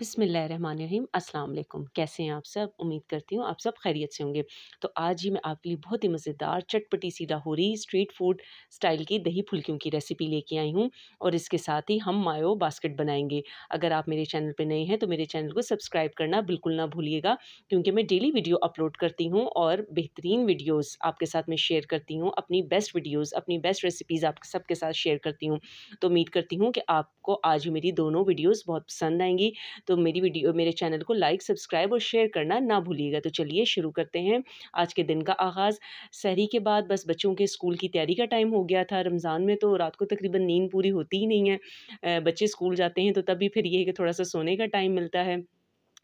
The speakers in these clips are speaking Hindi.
बिसमीम अस्सलाम वालेकुम कैसे हैं आप सब उम्मीद करती हूँ आप सब खैरियत से होंगे तो आज ही मैं आपके लिए बहुत ही मज़ेदार चटपटी सी लाहौरी स्ट्रीट फूड स्टाइल की दही फुल्कियों की रेसिपी लेके आई हूँ और इसके साथ ही हम मायो बास्केट बनाएंगे अगर आप मेरे चैनल पे नए हैं तो मेरे चैनल को सब्सक्राइब करना बिल्कुल ना भूलिएगा क्योंकि मैं डेली वीडियो अपलोड करती हूँ और बेहतरीन वीडियोज़ आपके साथ मैं शेयर करती हूँ अपनी बेस्ट वीडियोज़ अपनी बेस्ट रेसिपीज़ आप सबके साथ शेयर करती हूँ तो उम्मीद करती हूँ कि आपको आज मेरी दोनों वीडियोज़ बहुत पसंद आएंगी तो मेरी वीडियो मेरे चैनल को लाइक सब्सक्राइब और शेयर करना ना भूलिएगा तो चलिए शुरू करते हैं आज के दिन का आगाज़ सहरी के बाद बस बच्चों के स्कूल की तैयारी का टाइम हो गया था रमज़ान में तो रात को तकरीबन नींद पूरी होती ही नहीं है बच्चे स्कूल जाते हैं तो तभी फिर ये है कि थोड़ा सा सोने का टाइम मिलता है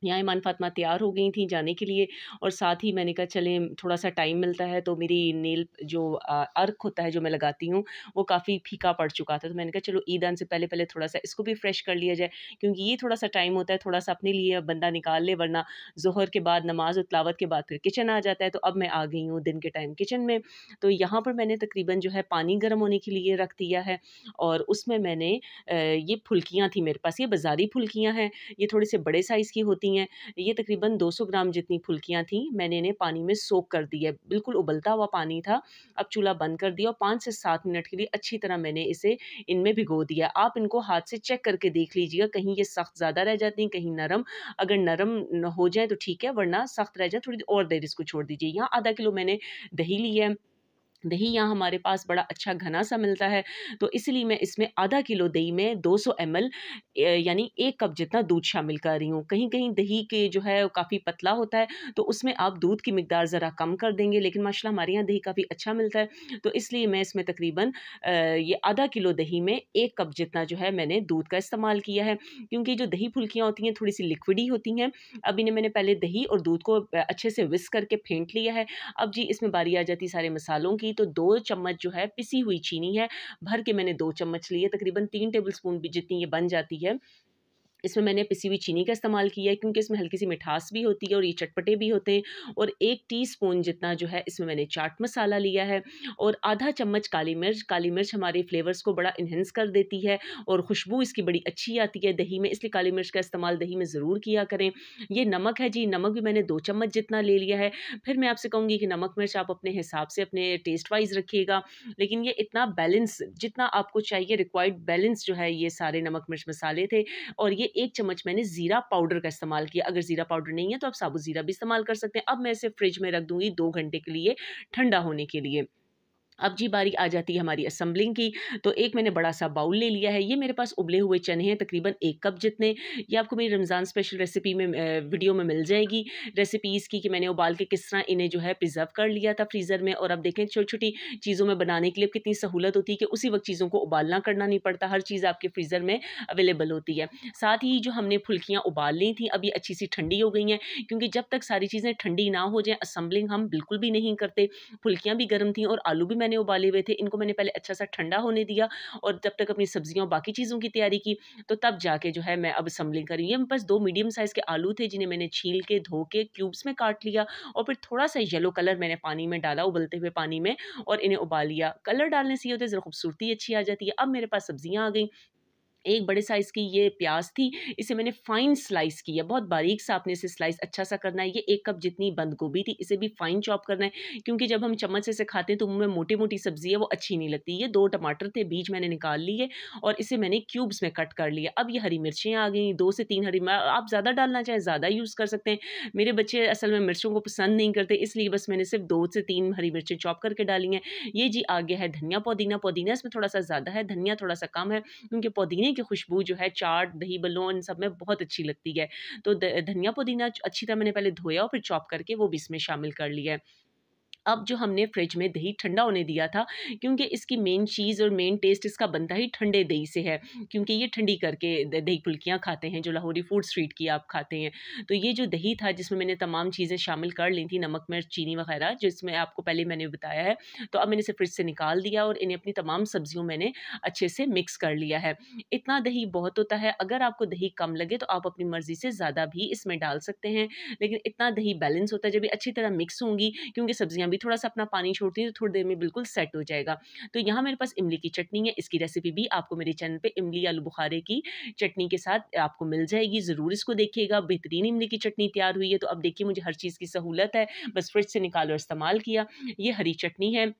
यहाँ ईमान फातमा तैयार हो गई थी जाने के लिए और साथ ही मैंने कहा चलें थोड़ा सा टाइम मिलता है तो मेरी नेल जो अर्क होता है जो मैं लगाती हूँ वो काफ़ी फीका पड़ चुका था तो मैंने कहा चलो ईदान से पहले पहले थोड़ा सा इसको भी फ्रेश कर लिया जाए क्योंकि ये थोड़ा सा टाइम होता है थोड़ा सा अपने लिए बंदा निकाल ले वरना जहर के बाद नमाज और तलावत के बाद फिर किचन आ जाता है तो अब मैं आ गई हूँ दिन के टाइम किचन में तो यहाँ पर मैंने तकरीबन जो है पानी गर्म होने के लिए रख दिया है और उसमें मैंने ये फुल्कियाँ थी मेरे पास ये बाज़ारी फुल्कियाँ हैं ये थोड़े से बड़े साइज़ की होती लेनी हैं ये तकरीबन 200 ग्राम जितनी फुल्कियाँ थी मैंने इन्हें पानी में सोख कर दी है बिल्कुल उबलता हुआ पानी था अब चूल्हा बंद कर दिया और पाँच से सात मिनट के लिए अच्छी तरह मैंने इसे इनमें भिगो दिया आप इनको हाथ से चेक करके देख लीजिएगा कहीं ये सख्त ज़्यादा रह जाती हैं कहीं नरम अगर नरम हो जाए तो ठीक है वरना सख्त रह जाए थोड़ी और देर इसको छोड़ दीजिए यहाँ आधा किलो मैंने दही लिया है दही यहाँ हमारे पास बड़ा अच्छा घना सा मिलता है तो इसलिए मैं इसमें आधा किलो दही में 200 सौ यानी एक कप जितना दूध शामिल कर रही हूँ कहीं कहीं दही के जो है काफ़ी पतला होता है तो उसमें आप दूध की मकदार ज़रा कम कर देंगे लेकिन माशा हमारे यहाँ दही काफ़ी अच्छा मिलता है तो इसलिए मैं इसमें तकरीबन ये आधा किलो दही में एक कप जितना जो है मैंने दूध का इस्तेमाल किया है क्योंकि जो दही फुल्कियाँ होती हैं थोड़ी सी लिक्विडी होती हैं अब इन्हें मैंने पहले दही और दूध को अच्छे से विस करके फेंट लिया है अब जी इसमें बारी आ जाती सारे मसालों की चीनी तो दो चम्मच जो है पिसी हुई चीनी है भर के मैंने दो चम्मच लिए तकरीबन तीन टेबल स्पून जितनी ये बन जाती है इसमें मैंने पिसी हुई चीनी का इस्तेमाल किया है क्योंकि इसमें हल्की सी मिठास भी होती है और ये चटपटे भी होते हैं और एक टीस्पून जितना जो है इसमें मैंने चाट मसाला लिया है और आधा चम्मच काली मिर्च काली मिर्च हमारे फ्लेवर्स को बड़ा इन्हेंस कर देती है और खुशबू इसकी बड़ी अच्छी आती है दही में इसलिए काली मिर्च का इस्तेमाल दही में ज़रूर किया करें ये नमक है जी नमक भी मैंने दो चम्मच जितना ले लिया है फिर मैं आपसे कहूँगी कि नमक मिर्च आप अपने हिसाब से अपने टेस्ट वाइज रखिएगा लेकिन ये इतना बैलेंस जितना आपको चाहिए रिक्वायर्ड बैलेंस जो है ये सारे नमक मिर्च मसाले थे और ये एक चम्मच मैंने ज़ीरा पाउडर का इस्तेमाल किया अगर ज़ीरा पाउडर नहीं है तो आप साबुत ज़ीरा भी इस्तेमाल कर सकते हैं अब मैं इसे फ्रिज में रख दूँगी दो घंटे के लिए ठंडा होने के लिए अब जी बारी आ जाती है हमारी असम्बलिंग की तो एक मैंने बड़ा सा बाउल ले लिया है ये मेरे पास उबले हुए चने हैं तकरीबन एक कप जितने ये आपको मेरी रमज़ान स्पेशल रेसिपी में वीडियो में मिल जाएगी रेसिपीज़ की कि मैंने उबाल के किस तरह इन्हें जो है प्रिजर्व कर लिया था फ्रीज़र में और अब देखें छोटी छोटी चीज़ों में बनाने के लिए कितनी सहूलत होती है कि उसी वक्त चीज़ों को उबालना करना नहीं पड़ता हर चीज़ आपके फ्रीज़र में अवेलेबल होती है साथ ही जो हमने फुल्कियाँ उबाल ली थी अभी अच्छी सी ठंडी हो गई हैं क्योंकि जब तक सारी चीज़ें ठंडी ना हो जाएँ असम्बलिंग हम बिल्कुल भी नहीं करते फुल्कियाँ भी गर्म थी और आलू भी मैंने उबाले हुए थे इनको मैंने पहले अच्छा सा ठंडा होने दिया और तब तक अपनी सब्जियों बाकी चीज़ों की तैयारी की तो तब जाके जो है मैं अब असम्बलिंग करी ये बस दो मीडियम साइज़ के आलू थे जिन्हें मैंने छील के धो के क्यूब्स में काट लिया और फिर थोड़ा सा येलो कलर मैंने पानी में डाला उबलते हुए पानी में और इन्हें उबाल लिया कलर डालने से ये होते ज़रा खूबसूरती अच्छी आ जाती है अब मेरे पास सब्जियाँ आ गई एक बड़े साइज़ की ये प्याज थी इसे मैंने फाइन स्लाइस किया बहुत बारीक सा आपने इसे स्लाइस अच्छा सा करना है ये एक कप जितनी बंद गोभी थी इसे भी फाइन चॉप करना है क्योंकि जब हम चम्मच से इसे खाते हैं तो मुँह में मोटी मोटी सब्ज़ी है वो अच्छी नहीं लगती ये दो टमाटर थे बीज मैंने निकाल लिए और इसे मैंने क्यूब्स में कट कर लिया अब ये हरी मिर्चियाँ आ गई दो से तीन हरी आप ज़्यादा डालना चाहें ज़्यादा यूज़ कर सकते हैं मेरे बच्चे असल में मिर्चों को पसंद नहीं करते इसलिए बस मैंने सिर्फ दो से तीन हरी मिर्चें चॉप करके डाली हैं ये जी आगे है धनिया पुदीना पुदीना इसमें थोड़ा सा ज़्यादा है धनिया थोड़ा सा कम है क्योंकि पुदीने धनिए की खुशबू जो है चाट दही बल्लों इन सब में बहुत अच्छी लगती है तो धनिया पुदीना अच्छी तरह मैंने पहले धोया और फिर चॉप करके वो भी इसमें शामिल कर लिया है अब जो हमने फ्रिज में दही ठंडा होने दिया था क्योंकि इसकी मेन चीज़ और मेन टेस्ट इसका बनता ही ठंडे दही से है क्योंकि ये ठंडी करके दही फुल्कियाँ खाते हैं जो लाहौरी फूड स्ट्रीट की आप खाते हैं तो ये जो दही था जिसमें मैंने तमाम चीज़ें शामिल कर ली थी नमक मिर्च चीनी वगैरह जिसमें आपको पहले मैंने बताया है तो अब मैंने इसे फ्रिज से निकाल दिया और इन्हें अपनी तमाम सब्जियों मैंने अच्छे से मिक्स कर लिया है इतना दही बहुत होता है अगर आपको दही कम लगे तो आप अपनी मर्ज़ी से ज़्यादा भी इसमें डाल सकते हैं लेकिन इतना दही बैलेंस होता है जब अच्छी तरह मिक्स होंगी क्योंकि सब्जियाँ भी थोड़ा सा अपना पानी छोड़ती हूँ तो थोड़ी देर में बिल्कुल सेट हो जाएगा तो यहाँ मेरे पास इमली की चटनी है इसकी रेसिपी भी आपको मेरे चैनल पर इमली आलू बुखारे की चटनी के साथ आपको मिल जाएगी ज़रूर इसको देखिएगा बेहतरीन इमली की चटनी तैयार हुई है तो अब देखिए मुझे हर चीज़ की सहूलत है बस फ्रिज से निकालो इस्तेमाल किया ये हरी चटनी है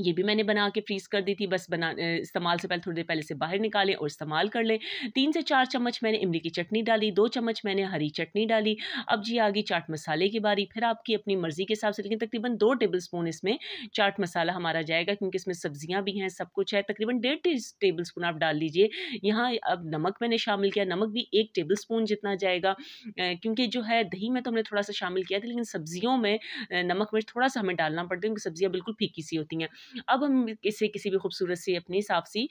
ये भी मैंने बना के फ्रीज़ कर दी थी बस बना इस्तेमाल से पहले थोड़ी देर पहले से बाहर निकालें और इस्तेमाल कर लें तीन से चार चम्मच मैंने इमली की चटनी डाली दो चम्मच मैंने हरी चटनी डाली अब जी आ गई चाट मसाले की बारी फिर आपकी अपनी मर्ज़ी के हिसाब से लेकिन तकरीबन दो टेबल स्पून इसमें चाट मसाला हमारा जाएगा क्योंकि इसमें सब्जियाँ भी हैं सब कुछ है तकरीबन डेढ़ टेबल स्पून आप डाल लीजिए यहाँ अब नमक मैंने शामिल किया नमक भी एक टेबल स्पून जितना जाएगा क्योंकि जो है दही में तो हमने थोड़ा सा शामिल किया था लेकिन सब्जियों में नमक मिर्च थोड़ा सा हमें डालना पड़ता है क्योंकि सब्जियाँ बिल्कुल फीकी सी होती हैं अब हम इसे किसी भी खूबसूरत सी अपनी साफ सी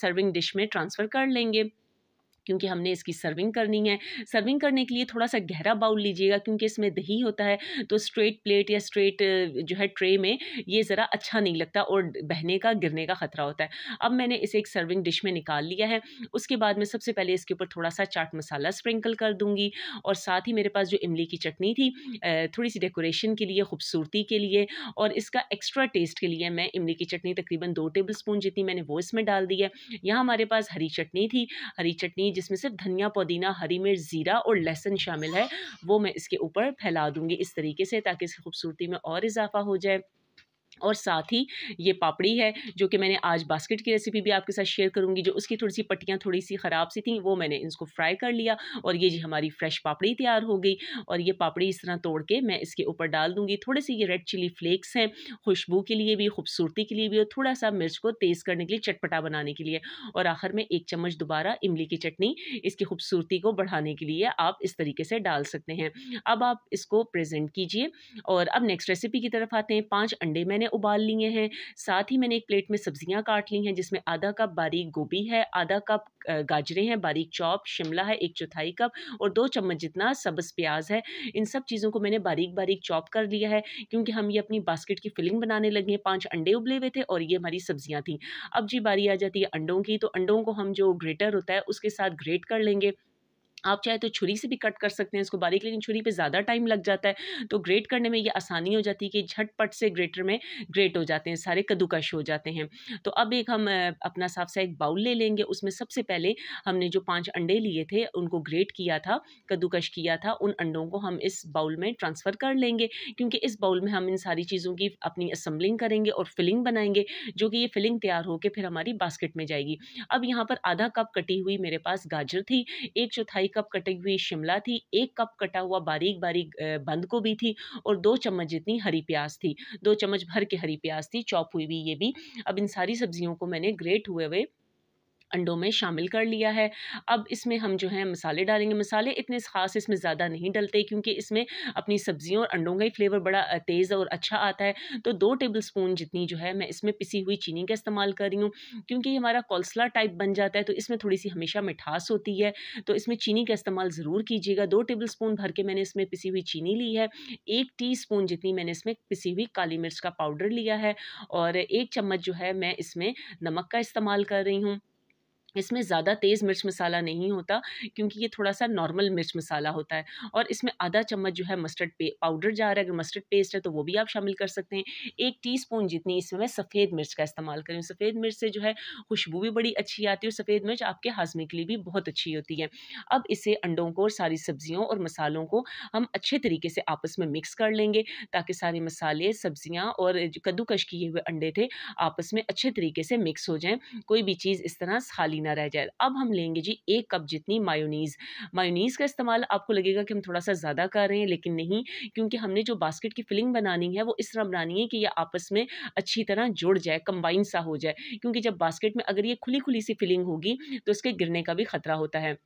सर्विंग डिश में ट्रांसफ़र कर लेंगे क्योंकि हमने इसकी सर्विंग करनी है सर्विंग करने के लिए थोड़ा सा गहरा बाउल लीजिएगा क्योंकि इसमें दही होता है तो स्ट्रेट प्लेट या स्ट्रेट जो है ट्रे में ये ज़रा अच्छा नहीं लगता और बहने का गिरने का ख़तरा होता है अब मैंने इसे एक सर्विंग डिश में निकाल लिया है उसके बाद मैं सबसे पहले इसके ऊपर थोड़ा सा चाट मसाला स्प्रिंकल कर दूंगी और साथ ही मेरे पास जो इमली की चटनी थी थोड़ी सी डेकोरेशन के लिए खूबसूरती के लिए और इसका एक्स्ट्रा टेस्ट के लिए मैं इमली की चटनी तकरीबन दो टेबल स्पून जितनी मैंने वो इसमें डाल दी है यहाँ हमारे पास हरी चटनी थी हरी चटनी जिसमें सिर्फ धनिया पुदीना हरी मिर्च ज़ीरा और लहसुन शामिल है वो मैं इसके ऊपर फैला दूँगी इस तरीके से ताकि इसकी खूबसूरती में और इजाफा हो जाए और साथ ही ये पापड़ी है जो कि मैंने आज बास्केट की रेसिपी भी आपके साथ शेयर करूंगी जो उसकी थोड़ी सी पट्टियाँ थोड़ी सी ख़राब सी थी वो मैंने इसको फ्राई कर लिया और ये जी हमारी फ्रेश पापड़ी तैयार हो गई और ये पापड़ी इस तरह तोड़ के मैं इसके ऊपर डाल दूँगी थोड़े से ये रेड चिली फ्लेक्स हैं खुशबू के लिए भी खूबसूरती के लिए भी और थोड़ा सा मिर्च को तेज़ करने के लिए चटपटा बनाने के लिए और आखिर में एक चम्मच दोबारा इमली की चटनी इसकी खूबसूरती को बढ़ाने के लिए आप इस तरीके से डाल सकते हैं अब आप इसको प्रेजेंट कीजिए और अब नेक्स्ट रेसिपी की तरफ आते हैं पाँच अंडे मैंने सब्जियां उबाल लिए हैं साथ ही मैंने एक प्लेट में सब्जियां काट ली हैं जिसमें आधा कप बारीक गोभी है आधा कप गाजरें हैं बारीक चॉप शिमला है एक चौथाई कप और दो चम्मच जितना सब्ज़ प्याज है इन सब चीज़ों को मैंने बारीक बारीक चॉप कर लिया है क्योंकि हम ये अपनी बास्केट की फिलिंग बनाने लगे हैं पाँच अंडे उबले हुए थे और ये हमारी सब्जियाँ थी अब जी बारी आ जाती है अंडों की तो अंडों को हम जो ग्रेटर होता है उसके साथ ग्रेट कर लेंगे आप चाहे तो छुरी से भी कट कर सकते हैं इसको बारीक लेकिन छुरी पे ज़्यादा टाइम लग जाता है तो ग्रेट करने में ये आसानी हो जाती है कि झटपट से ग्रेटर में ग्रेट हो जाते हैं सारे कद्दूकश हो जाते हैं तो अब एक हम अपना साफ सा एक बाउल ले लेंगे उसमें सबसे पहले हमने जो पाँच अंडे लिए थे उनको ग्रेट किया था कद्दूकश किया था उन अंडों को हम इस बाउल में ट्रांसफ़र कर लेंगे क्योंकि इस बाउल में हम इन सारी चीज़ों की अपनी असम्बलिंग करेंगे और फिलिंग बनाएंगे जो कि ये फिलिंग तैयार होकर फिर हमारी बास्केट में जाएगी अब यहाँ पर आधा कप कटी हुई मेरे पास गाजर थी एक चौथाई ढाई कप कटी हुई शिमला थी एक कप कटा हुआ बारीक बारीक बंद भी थी और दो चम्मच जितनी हरी प्याज थी दो चम्मच भर के हरी प्याज थी चॉप हुई हुई ये भी अब इन सारी सब्जियों को मैंने ग्रेट हुए हुए अंडों में शामिल कर लिया है अब इसमें हम जो है मसाले डालेंगे मसाले इतने ख़ास इसमें ज़्यादा नहीं डलते क्योंकि इसमें अपनी सब्जियों और अंडों का ही फ्लेवर बड़ा तेज़ और अच्छा आता है तो दो टेबल स्पून जितनी जो है मैं इसमें पिसी हुई चीनी का इस्तेमाल कर रही हूँ क्योंकि हमारा कौलसला टाइप बन जाता है तो इसमें थोड़ी सी हमेशा मिठास होती है तो इसमें चीनी का इस्तेमाल ज़रूर कीजिएगा दो टेबल स्पून भर के मैंने इसमें पिसी हुई चीनी ली है एक टी स्पून जितनी मैंने इसमें पिसी हुई काली मिर्च का पाउडर लिया है और एक चम्मच जो है मैं इसमें नमक का इस्तेमाल कर रही हूँ इसमें ज़्यादा तेज़ मिर्च मसाला नहीं होता क्योंकि ये थोड़ा सा नॉर्मल मिर्च मसाला होता है और इसमें आधा चम्मच जो है मस्टर्ड पे पाउडर जा रहा है अगर मस्टर्ड पेस्ट है तो वो भी आप शामिल कर सकते हैं एक टीस्पून जितनी इसमें मैं सफ़ेद मिर्च का इस्तेमाल करूँ सफ़ेद मिर्च से जो है खुशबू भी बड़ी अच्छी आती है और सफ़ेद मिर्च आपके हाजमे के लिए भी बहुत अच्छी होती है अब इसे अंडों को और सारी सब्जियों और मसालों को हम अच्छे तरीके से आपस में मिक्स कर लेंगे ताकि सारे मसाले सब्जियाँ और कद्दूकश किए हुए अंडे थे आपस में अच्छे तरीके से मिक्स हो जाएँ कोई भी चीज़ इस तरह खाली खाली ना रह जाए अब हम लेंगे जी एक कप जितनी मायोनीज़ मायोनीज़ का इस्तेमाल आपको लगेगा कि हम थोड़ा सा ज़्यादा कर रहे हैं लेकिन नहीं क्योंकि हमने जो बास्केट की फिलिंग बनानी है वो इस तरह बनानी है कि यह आपस में अच्छी तरह जुड़ जाए कंबाइन सा हो जाए क्योंकि जब बास्केट में अगर ये खुली खुली सी फिलिंग होगी तो इसके गिरने का भी ख़तरा होता है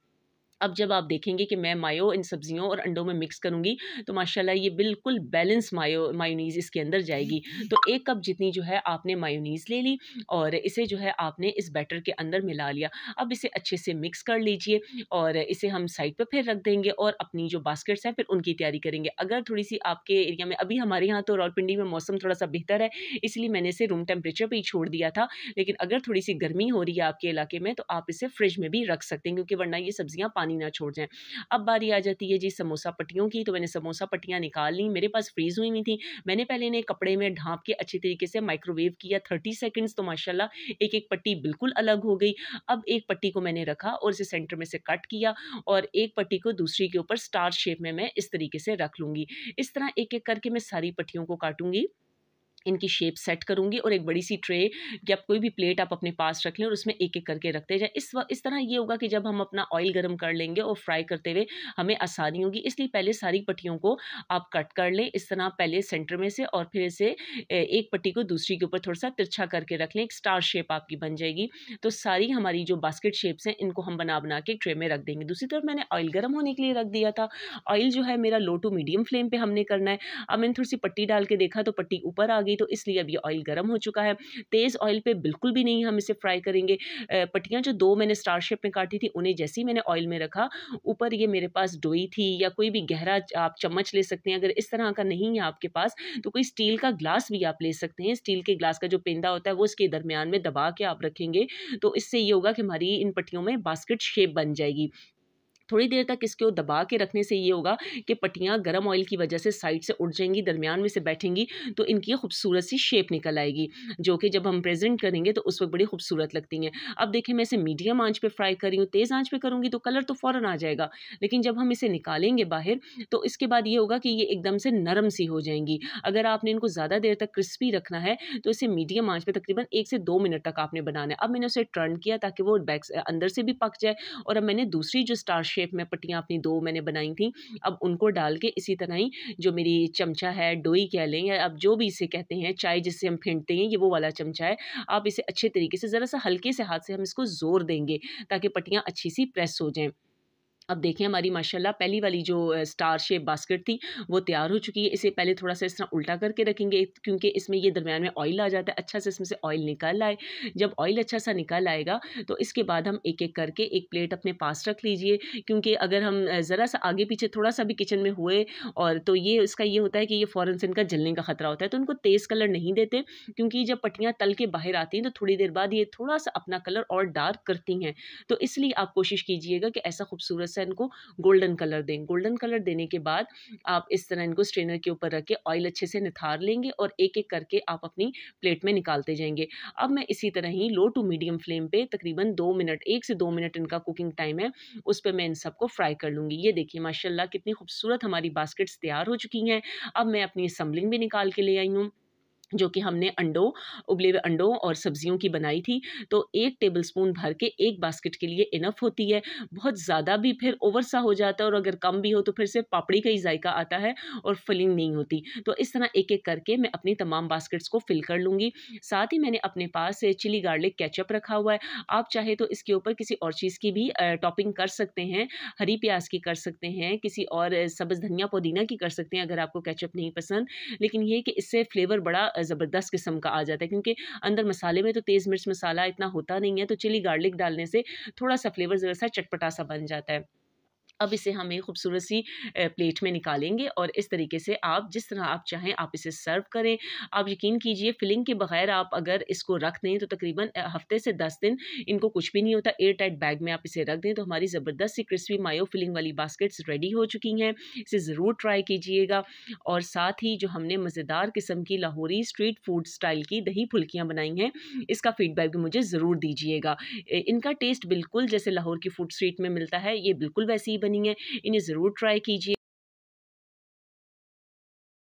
अब जब आप देखेंगे कि मैं मायो इन सब्जियों और अंडों में मिक्स करूँगी तो माशाल्लाह ये बिल्कुल बैलेंस मायो मायोनीज़ इसके अंदर जाएगी तो एक कप जितनी जो है आपने मायोनीज़ ले ली और इसे जो है आपने इस बैटर के अंदर मिला लिया अब इसे अच्छे से मिक्स कर लीजिए और इसे हम साइड पर फिर रख देंगे और अपनी जो बास्केट्स हैं फिर उनकी तैयारी करेंगे अगर थोड़ी सी आपके एरिया में अभी हमारे यहाँ तो रावलपिंडी में मौसम थोड़ा सा बेहतर है इसलिए मैंने इसे रूम टेम्परेचर पर ही छोड़ दिया था लेकिन अगर थोड़ी सी गर्मी हो रही है आपके इलाके में तो आप इसे फ्रिज में भी रख सकते हैं क्योंकि वरना ये सब्जियाँ पानी पानी ना छोड़ जाएँ अब बारी आ जाती है जी समोसा पट्टियों की तो मैंने समोसा पट्टियाँ निकाल ली मेरे पास फ्रीज़ हुई हुई थी मैंने पहले इन्हें कपड़े में ढाँप के अच्छे तरीके से माइक्रोवेव किया थर्टी सेकेंड्स तो माशाला एक एक पट्टी बिल्कुल अलग हो गई अब एक पट्टी को मैंने रखा और इसे सेंटर में से कट किया और एक पट्टी को दूसरी के ऊपर स्टार शेप में मैं इस तरीके से रख लूँगी इस तरह एक एक करके मैं सारी पट्टियों को काटूंगी इनकी शेप सेट करूँगी और एक बड़ी सी ट्रे या कोई भी प्लेट आप अपने पास रख लें और उसमें एक एक करके रखते जाए इस इस तरह ये होगा कि जब हम अपना ऑयल गर्म कर लेंगे और फ्राई करते हुए हमें आसानी होगी इसलिए पहले सारी पट्टियों को आप कट कर लें इस तरह पहले सेंटर में से और फिर इसे एक पट्टी को दूसरी के ऊपर थोड़ा सा तिरछा करके रख लें एक स्टार शेप आपकी बन जाएगी तो सारी हमारी जो बास्केट शेप्स हैं इनको हम बना बना के ट्रे में रख देंगे दूसरी तरफ मैंने ऑयल गर्म होने के लिए रख दिया था ऑयल जो है मेरा लो टू मीडियम फ्लेम पर हमने करना है अब मैंने थोड़ी सी पट्टी डाल के देखा तो पट्टी ऊपर आ गई होगी तो इसलिए अब ये ऑयल गर्म हो चुका है तेज़ ऑयल पे बिल्कुल भी नहीं हम इसे फ्राई करेंगे पट्टियाँ जो दो मैंने स्टार शेप में काटी थी उन्हें जैसे ही मैंने ऑयल में रखा ऊपर ये मेरे पास डोई थी या कोई भी गहरा आप चम्मच ले सकते हैं अगर इस तरह का नहीं है आपके पास तो कोई स्टील का ग्लास भी आप ले सकते हैं स्टील के ग्लास का जो पेंदा होता है वो इसके दरमियान में दबा के आप रखेंगे तो इससे ये होगा कि हमारी इन पट्टियों में बास्केट शेप बन जाएगी थोड़ी देर तक इसको दबा के रखने से ये होगा कि पट्टियाँ गर्म ऑयल की वजह से साइड से उड़ जाएंगी दरमियान में से बैठेंगी तो इनकी खूबसूरत सी शेप निकल आएगी जो कि जब हम प्रेजेंट करेंगे तो उस वक्त बड़ी खूबसूरत लगती हैं अब देखिए मैं इसे मीडियम आँच पर फ्राई कर रही हूँ तेज़ आँच पर करूँगी तो कलर तो फ़ौरन आ जाएगा लेकिन जब हम इसे निकालेंगे बाहर तो इसके बाद ये होगा कि ये एकदम से नरम सी हो जाएंगी अगर आपने इनको ज़्यादा देर तक क्रिस्पी रखना है तो इसे मीडियम आँच पर तकरीबन एक से दो मिनट तक आपने बनाना है अब मैंने उसे टर्न किया ताकि वो बैक अंदर से भी पक जाए और अब मैंने दूसरी जो स्टार शेप शेप में पट्टियाँ अपनी दो मैंने बनाई थी अब उनको डाल के इसी तरह ही जो मेरी चमचा है डोई कह लें या अब जो भी इसे कहते हैं चाय जिससे हम फेंटते हैं ये वो वाला चमचा है आप इसे अच्छे तरीके से ज़रा सा हल्के से हाथ से हम इसको ज़ोर देंगे ताकि पट्टियाँ अच्छी सी प्रेस हो जाएँ अब देखें हमारी माशाल्लाह पहली वाली जो स्टार शेप बास्केट थी वो तैयार हो चुकी है इसे पहले थोड़ा सा इस तरह उल्टा करके रखेंगे क्योंकि इसमें ये दरमियान में ऑयल आ जाता है अच्छा से इसमें से ऑयल निकल आए जब ऑयल अच्छा सा निकल आएगा तो इसके बाद हम एक एक करके एक प्लेट अपने पास रख लीजिए क्योंकि अगर हम ज़रा सा आगे पीछे थोड़ा सा भी किचन में हुए और तो ये इसका ये होता है कि ये फ़ौरन से इनका जलने का ख़तरा होता है तो उनको तेज़ कलर नहीं देते क्योंकि जब पट्टियाँ तल के बाहर आती हैं तो थोड़ी देर बाद ये थोड़ा सा अपना कलर और डार्क करती हैं तो इसलिए आप कोशिश कीजिएगा कि ऐसा खूबसूरत सा इनको गोल्डन कलर दें गोल्डन कलर देने के बाद आप इस तरह इनको स्ट्रेनर के ऊपर रख के ऑयल अच्छे से निथार लेंगे और एक एक करके आप अपनी प्लेट में निकालते जाएंगे अब मैं इसी तरह ही लो टू मीडियम फ्लेम पे तकरीबन दो मिनट एक से दो मिनट इनका कुकिंग टाइम है उस पर मैं इन सबको फ्राई कर लूँगी ये देखिए माशाला कितनी खूबसूरत हमारी बास्केट्स तैयार हो चुकी हैं अब मैं अपनी असम्बलिंग भी निकाल के ले आई हूँ जो कि हमने अंडों उबले हुए अंडों और सब्जियों की बनाई थी तो एक टेबल स्पून भर के एक बास्केट के लिए इनफ होती है बहुत ज़्यादा भी फिर ओवर सा हो जाता है और अगर कम भी हो तो फिर से पापड़ी का ही जायका आता है और फिलिंग नहीं होती तो इस तरह एक एक करके मैं अपनी तमाम बास्केट्स को फिल कर लूँगी साथ ही मैंने अपने पास चिली गार्लिक कैचअप रखा हुआ है आप चाहे तो इसके ऊपर किसी और चीज़ की भी टॉपिंग कर सकते हैं हरी प्याज की कर सकते हैं किसी और सब्ज़ धनिया पुदीना की कर सकते हैं अगर आपको कैचअप नहीं पसंद लेकिन ये कि इससे फ्लेवर बड़ा ज़बरदस्त किस्म का आ जाता है क्योंकि अंदर मसाले में तो तेज़ मिर्च मसाला इतना होता नहीं है तो चिली गार्लिक डालने से थोड़ा सा फ्लेवर ज़रा सा चटपटा सा बन जाता है अब इसे हम एक खूबसूरत सी प्लेट में निकालेंगे और इस तरीके से आप जिस तरह आप चाहें आप इसे सर्व करें आप यकीन कीजिए फिलिंग के बगैर आप अगर इसको रख दें तो तकरीबन हफ्ते से दस दिन इनको कुछ भी नहीं होता एयर टाइट बैग में आप इसे रख दें तो हमारी ज़बरदस्त सी क्रिस्पी मायो फिलिंग वाली बास्केट्स रेडी हो चुकी हैं इसे ज़रूर ट्राई कीजिएगा और साथ ही जो हमने मज़ेदार किस्म की लाहौरी स्ट्रीट फूड स्टाइल की दही फुल्कियाँ बनाई हैं इसका फ़ीडबैक भी मुझे ज़रूर दीजिएगा इनका टेस्ट बिल्कुल जैसे लाहौर की फूड स्ट्रीट में मिलता है ये बिल्कुल वैसे ही बनी बनी है इन्हें ज़रूर ट्राई कीजिए